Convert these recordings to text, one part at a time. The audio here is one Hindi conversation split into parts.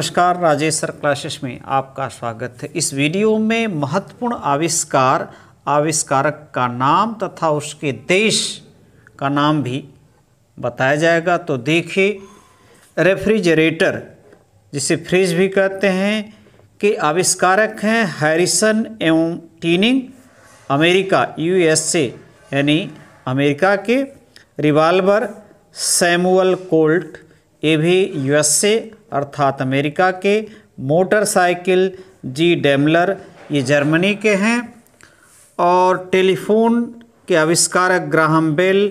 नमस्कार राजेश सर क्लासेस में आपका स्वागत है इस वीडियो में महत्वपूर्ण आविष्कार आविष्कारक का नाम तथा उसके देश का नाम भी बताया जाएगा तो देखिए रेफ्रिजरेटर जिसे फ्रिज भी कहते हैं के आविष्कारक हैं हैरिसन एवं टीनिंग अमेरिका यूएसए यानी अमेरिका के रिवाल्वर सैमुअल कोल्ट ये भी यूएसए अर्थात अमेरिका के मोटरसाइकिल जी डेमलर ये जर्मनी के हैं और टेलीफोन के आविष्कारक ग्राहम बेल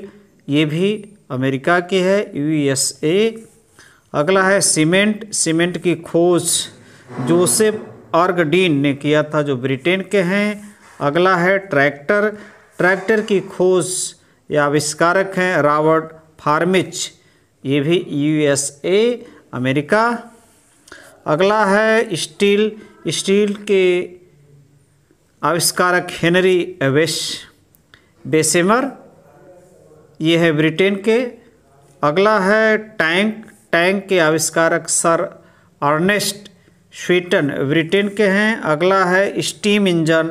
ये भी अमेरिका के है यूएसए अगला है सीमेंट सीमेंट की खोज जोसेफ आर्गडीन ने किया था जो ब्रिटेन के हैं अगला है ट्रैक्टर ट्रैक्टर की खोज या आविष्कारक हैं रॉबर्ट फार्मिच ये भी यूएसए अमेरिका अगला है स्टील स्टील के आविष्कारक हेनरी वेश बेसेमर ये है ब्रिटेन के अगला है टैंक टैंक के आविष्कारक सर अर्नेस्ट स्वीटन ब्रिटेन के हैं अगला है स्टीम इंजन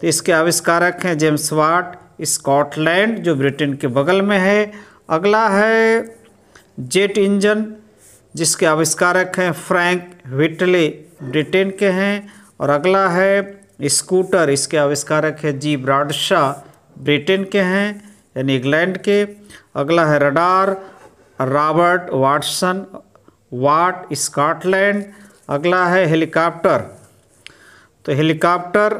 तो इसके आविष्कारक हैं जेम्स वाट स्कॉटलैंड जो ब्रिटेन के बगल में है अगला है जेट इंजन जिसके आविष्कारक हैं फ्रैंक विटले ब्रिटेन के हैं और अगला है स्कूटर इसके आविष्कारक है जी ब्राडशाह ब्रिटेन के हैं यानी इंग्लैंड के अगला है radar Robert Watson Watt Scotland अगला है हेलीकॉप्टर तो हेलीकॉप्टर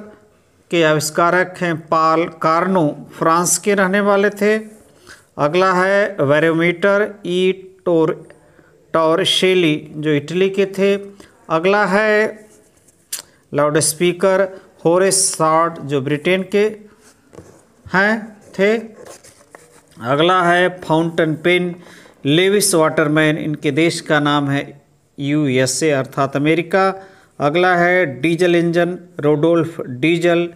के आविष्कारक हैं पाल कार्नो फ्रांस के रहने वाले थे अगला है वेरोमीटर ई टोर शेली जो इटली के थे अगला है लाउड स्पीकर होरे शॉर्ट जो ब्रिटेन के हैं थे अगला है फाउंटेन पेन लेविस वाटरमैन इनके देश का नाम है यूएसए अर्थात अमेरिका अगला है diesel engine Rudolf Diesel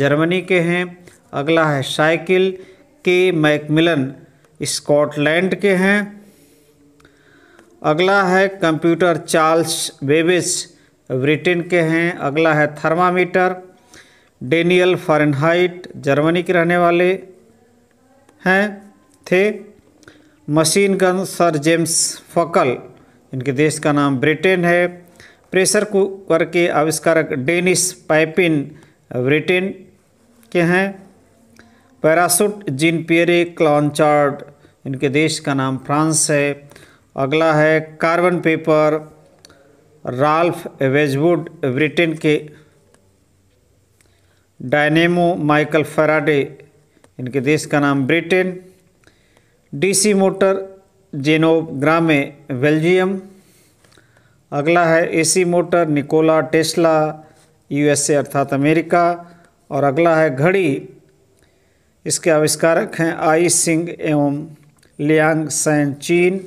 Germany के हैं अगला है साइकिल के मैकमिलन स्कॉटलैंड के हैं अगला है कंप्यूटर चार्ल्स बेबिस ब्रिटेन के हैं अगला है थर्मामीटर डेनियल फारेनहाइट जर्मनी के रहने वाले हैं थे machine gun sir James Puckle इनके देश का नाम ब्रिटेन है प्रेशर कुकर के आविष्कारक डेनिस पाइपिन ब्रिटेन के हैं पैरासूट जिन पियरे क्लॉन्चार्ड इनके देश का नाम फ्रांस है अगला है कार्बन पेपर राल्फ वेजवुड ब्रिटेन के डायनेमो माइकल फराडे इनके देश का नाम ब्रिटेन डीसी मोटर जेनोब ग्रामे बेल्जियम अगला है AC motor Nikola Tesla USA अर्थात अमेरिका और अगला है घड़ी इसके आविष्कारक हैं आई सिंह एवं लियांग सैन चीन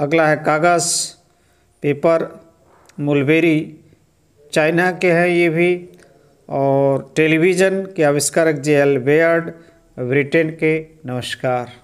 अगला है कागज़ पेपर मुलबेरी चाइना के हैं ये भी और टेलीविज़न के आविष्कारक जे एल बेयर्ड ब्रिटेन के नमस्कार